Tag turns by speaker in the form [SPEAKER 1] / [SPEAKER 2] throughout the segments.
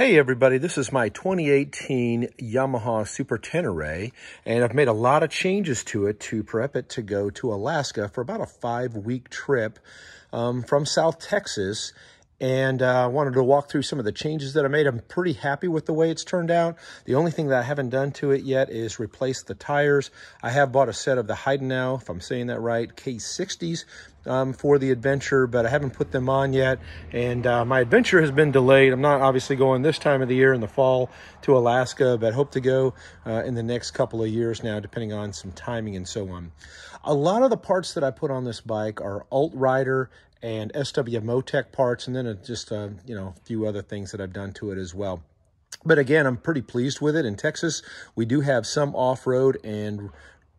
[SPEAKER 1] Hey everybody, this is my 2018 Yamaha Super Tenere, and I've made a lot of changes to it to prep it to go to Alaska for about a five-week trip um, from South Texas, and I uh, wanted to walk through some of the changes that I made. I'm pretty happy with the way it's turned out. The only thing that I haven't done to it yet is replace the tires. I have bought a set of the Hayden now, if I'm saying that right, K60s um, for the adventure, but I haven't put them on yet. And uh, my adventure has been delayed. I'm not obviously going this time of the year in the fall to Alaska, but hope to go uh, in the next couple of years now, depending on some timing and so on. A lot of the parts that I put on this bike are alt rider and SW Motec parts, and then a, uh, just, a, uh, you know, a few other things that I've done to it as well. But again, I'm pretty pleased with it. In Texas, we do have some off-road and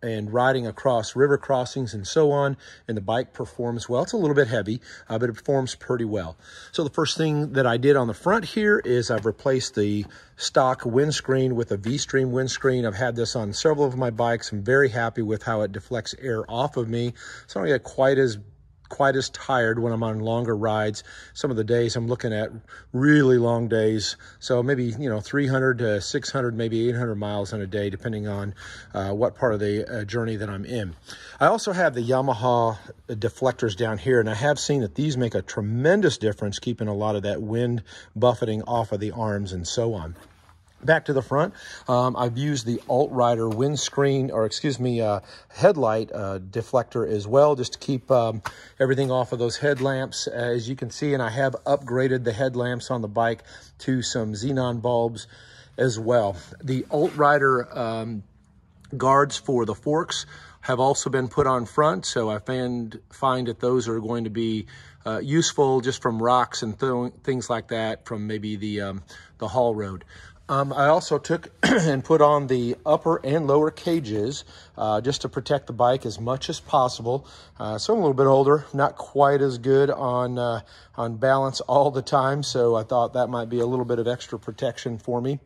[SPEAKER 1] and riding across river crossings and so on, and the bike performs well. It's a little bit heavy, uh, but it performs pretty well. So the first thing that I did on the front here is I've replaced the stock windscreen with a V-Stream windscreen. I've had this on several of my bikes. I'm very happy with how it deflects air off of me. It's not get quite as quite as tired when I'm on longer rides. Some of the days I'm looking at really long days. So maybe, you know, 300 to 600, maybe 800 miles in a day, depending on uh, what part of the uh, journey that I'm in. I also have the Yamaha uh, deflectors down here, and I have seen that these make a tremendous difference keeping a lot of that wind buffeting off of the arms and so on. Back to the front, um, I've used the Alt-Rider windscreen, or excuse me, uh, headlight uh, deflector as well, just to keep um, everything off of those headlamps, as you can see. And I have upgraded the headlamps on the bike to some xenon bulbs as well. The Alt-Rider um, guards for the forks have also been put on front. So I find, find that those are going to be uh, useful just from rocks and th things like that from maybe the, um, the haul road. Um, I also took and put on the upper and lower cages uh, just to protect the bike as much as possible. Uh, so I'm a little bit older, not quite as good on, uh, on balance all the time. So I thought that might be a little bit of extra protection for me.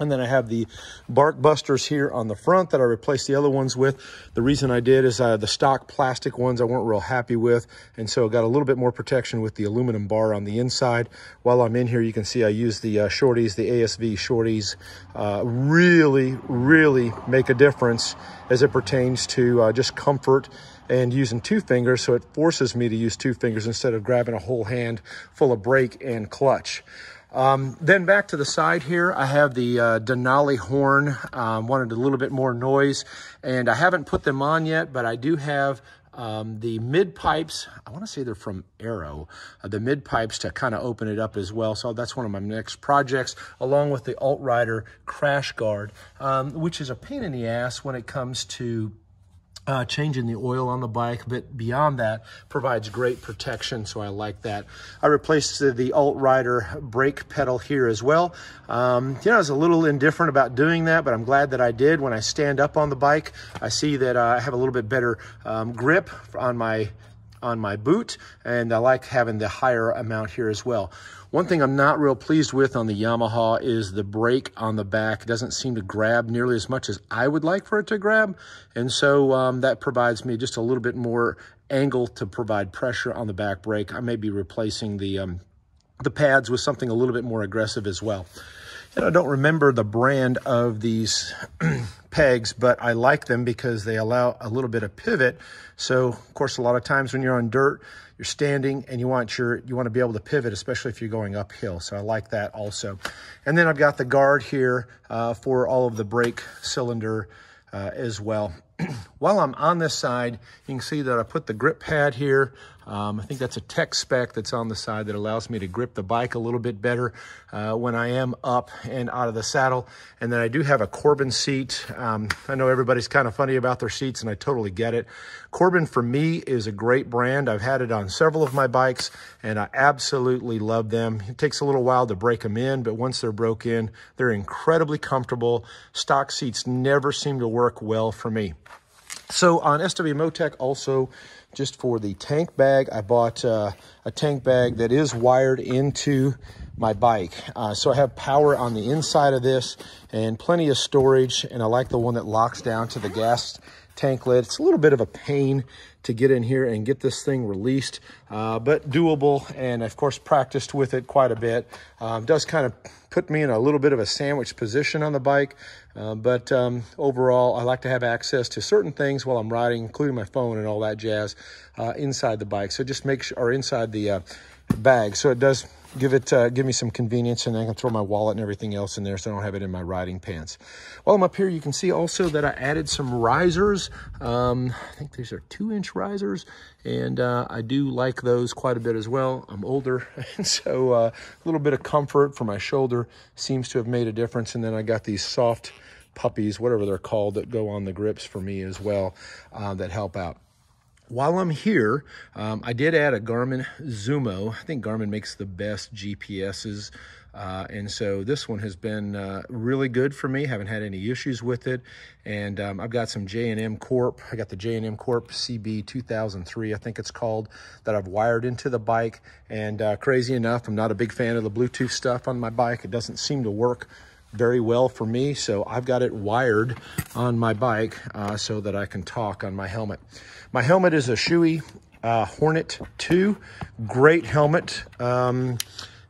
[SPEAKER 1] And then I have the bark busters here on the front that I replaced the other ones with. The reason I did is uh, the stock plastic ones I weren't real happy with. And so got a little bit more protection with the aluminum bar on the inside. While I'm in here, you can see I use the uh, shorties, the ASV shorties, uh, really, really make a difference as it pertains to uh, just comfort and using two fingers. So it forces me to use two fingers instead of grabbing a whole hand full of brake and clutch. Um, then back to the side here, I have the uh, Denali horn. Um, wanted a little bit more noise, and I haven't put them on yet, but I do have um, the mid pipes. I want to say they're from Arrow, uh, the mid pipes to kind of open it up as well. So that's one of my next projects, along with the Alt Rider Crash Guard, um, which is a pain in the ass when it comes to uh, changing the oil on the bike, but beyond that, provides great protection, so I like that. I replaced the, the Alt Rider brake pedal here as well. Um, you know, I was a little indifferent about doing that, but I'm glad that I did. When I stand up on the bike, I see that uh, I have a little bit better um, grip on my on my boot, and I like having the higher amount here as well. One thing I'm not real pleased with on the Yamaha is the brake on the back. It doesn't seem to grab nearly as much as I would like for it to grab, and so um, that provides me just a little bit more angle to provide pressure on the back brake. I may be replacing the, um, the pads with something a little bit more aggressive as well. And I don't remember the brand of these pegs, but I like them because they allow a little bit of pivot. So of course, a lot of times when you're on dirt, you're standing and you want your you want to be able to pivot, especially if you're going uphill. So I like that also. And then I've got the guard here uh, for all of the brake cylinder uh, as well. While I'm on this side, you can see that I put the grip pad here um, I think that's a tech spec that's on the side that allows me to grip the bike a little bit better uh, when I am up and out of the saddle. And then I do have a Corbin seat. Um, I know everybody's kind of funny about their seats and I totally get it. Corbin for me is a great brand. I've had it on several of my bikes and I absolutely love them. It takes a little while to break them in, but once they're broke in, they're incredibly comfortable. Stock seats never seem to work well for me. So on SW Motec also, just for the tank bag, I bought uh, a tank bag that is wired into my bike. Uh, so I have power on the inside of this and plenty of storage. And I like the one that locks down to the gas tank lid. It's a little bit of a pain to get in here and get this thing released, uh, but doable. And of course, practiced with it quite a bit. Um, does kind of put me in a little bit of a sandwich position on the bike. Uh, but um, overall, I like to have access to certain things while I'm riding, including my phone and all that jazz uh, inside the bike. So just make sure, or inside the uh, bag. So it does give it uh, give me some convenience and I can throw my wallet and everything else in there so I don't have it in my riding pants. While I'm up here, you can see also that I added some risers. Um, I think these are two inch risers and uh, I do like those quite a bit as well. I'm older and so uh, a little bit of comfort for my shoulder seems to have made a difference. And then I got these soft puppies, whatever they're called, that go on the grips for me as well uh, that help out while I'm here, um, I did add a Garmin Zumo. I think Garmin makes the best GPSs. Uh, and so this one has been uh, really good for me. Haven't had any issues with it. And um, I've got some J&M Corp. I got the J&M Corp CB 2003, I think it's called, that I've wired into the bike. And uh, crazy enough, I'm not a big fan of the Bluetooth stuff on my bike. It doesn't seem to work very well for me, so I've got it wired on my bike uh, so that I can talk on my helmet. My helmet is a Shoei uh, Hornet 2, great helmet, um,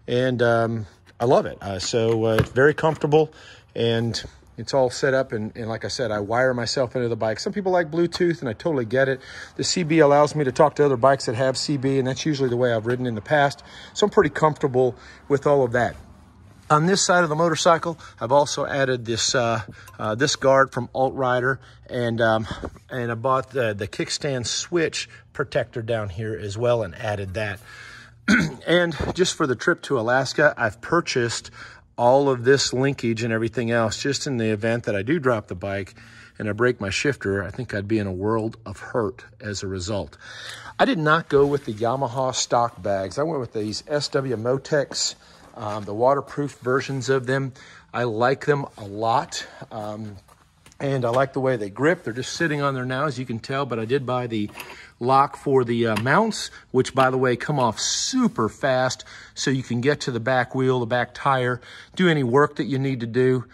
[SPEAKER 1] and um, I love it. Uh, so uh, it's very comfortable, and it's all set up, and, and like I said, I wire myself into the bike. Some people like Bluetooth, and I totally get it. The CB allows me to talk to other bikes that have CB, and that's usually the way I've ridden in the past, so I'm pretty comfortable with all of that. On this side of the motorcycle, I've also added this uh, uh, this guard from Alt Rider, and um, and I bought the, the kickstand switch protector down here as well and added that. and just for the trip to Alaska, I've purchased all of this linkage and everything else just in the event that I do drop the bike and I break my shifter, I think I'd be in a world of hurt as a result. I did not go with the Yamaha stock bags. I went with these SW Motex um, the waterproof versions of them, I like them a lot. Um, and I like the way they grip. They're just sitting on there now, as you can tell, but I did buy the lock for the uh, mounts, which by the way, come off super fast so you can get to the back wheel, the back tire, do any work that you need to do,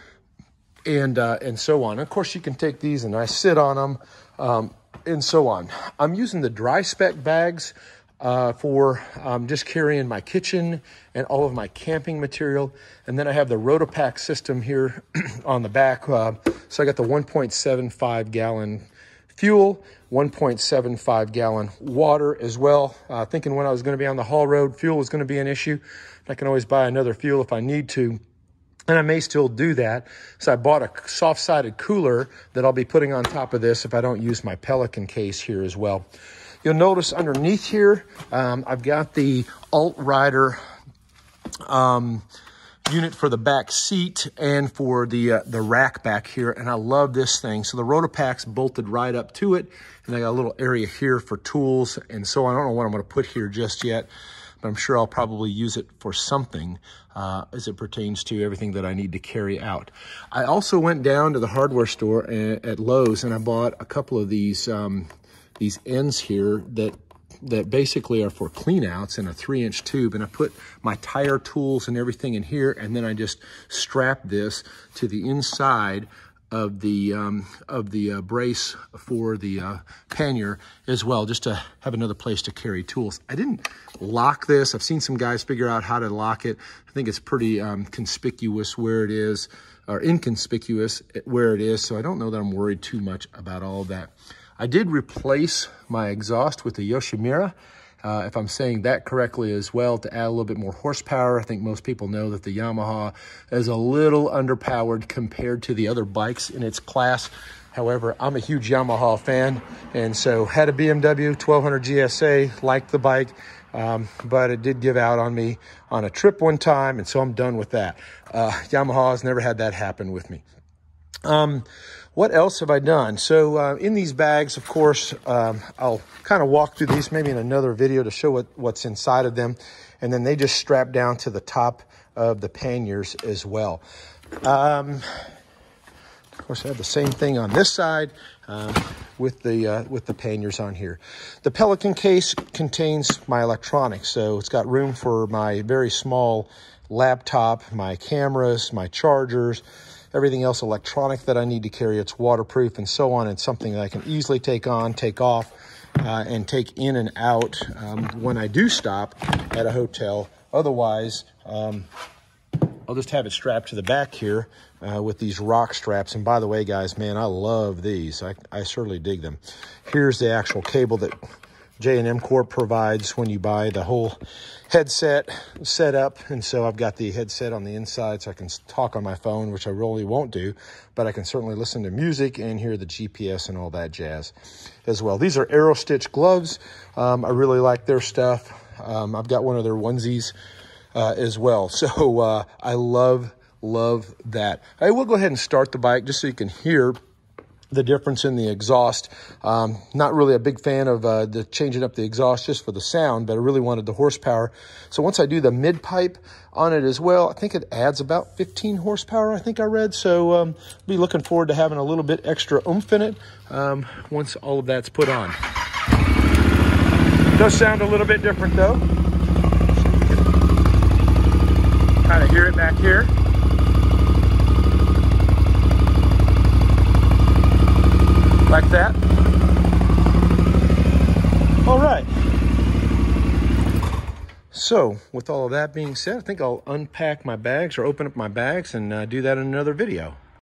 [SPEAKER 1] and, uh, and so on. of course, you can take these and I sit on them um, and so on. I'm using the dry spec bags uh, for um, just carrying my kitchen and all of my camping material. And then I have the Rotopack system here on the back. Uh, so I got the 1.75 gallon fuel, 1.75 gallon water as well. Uh, thinking when I was gonna be on the haul road, fuel was gonna be an issue. I can always buy another fuel if I need to. And I may still do that. So I bought a soft-sided cooler that I'll be putting on top of this if I don't use my Pelican case here as well. You'll notice underneath here, um, I've got the alt rider um, unit for the back seat and for the uh, the rack back here. And I love this thing. So the Rotopack's bolted right up to it. And I got a little area here for tools. And so I don't know what I'm gonna put here just yet, but I'm sure I'll probably use it for something uh, as it pertains to everything that I need to carry out. I also went down to the hardware store uh, at Lowe's and I bought a couple of these um, these ends here that that basically are for cleanouts in a three inch tube. And I put my tire tools and everything in here. And then I just strap this to the inside of the, um, of the uh, brace for the uh, pannier as well, just to have another place to carry tools. I didn't lock this. I've seen some guys figure out how to lock it. I think it's pretty um, conspicuous where it is or inconspicuous where it is. So I don't know that I'm worried too much about all that. I did replace my exhaust with a Yoshimura, uh, if I'm saying that correctly as well, to add a little bit more horsepower. I think most people know that the Yamaha is a little underpowered compared to the other bikes in its class. However, I'm a huge Yamaha fan, and so had a BMW 1200 GSA, liked the bike, um, but it did give out on me on a trip one time, and so I'm done with that. Uh, Yamaha has never had that happen with me. Um, what else have I done? So uh, in these bags, of course, um, I'll kind of walk through these maybe in another video to show what, what's inside of them. And then they just strap down to the top of the panniers as well. Um, of course, I have the same thing on this side um, with the uh, with the panniers on here. The Pelican case contains my electronics, so it's got room for my very small laptop, my cameras, my chargers, everything else electronic that I need to carry. It's waterproof and so on. It's something that I can easily take on, take off, uh, and take in and out um, when I do stop at a hotel. Otherwise, um, I'll just have it strapped to the back here uh, with these rock straps. And by the way, guys, man, I love these. I, I certainly dig them. Here's the actual cable that J&M Corp provides when you buy the whole headset setup. And so I've got the headset on the inside so I can talk on my phone, which I really won't do, but I can certainly listen to music and hear the GPS and all that jazz as well. These are Arrow Stitch gloves. Um, I really like their stuff. Um, I've got one of their onesies uh, as well. So uh, I love, love that. I will go ahead and start the bike just so you can hear the difference in the exhaust. Um, not really a big fan of uh, the changing up the exhaust just for the sound, but I really wanted the horsepower. So once I do the mid pipe on it as well, I think it adds about 15 horsepower, I think I read. So um, be looking forward to having a little bit extra oomph in it um, once all of that's put on. does sound a little bit different though. Kind of hear it back here. So with all of that being said, I think I'll unpack my bags or open up my bags and uh, do that in another video.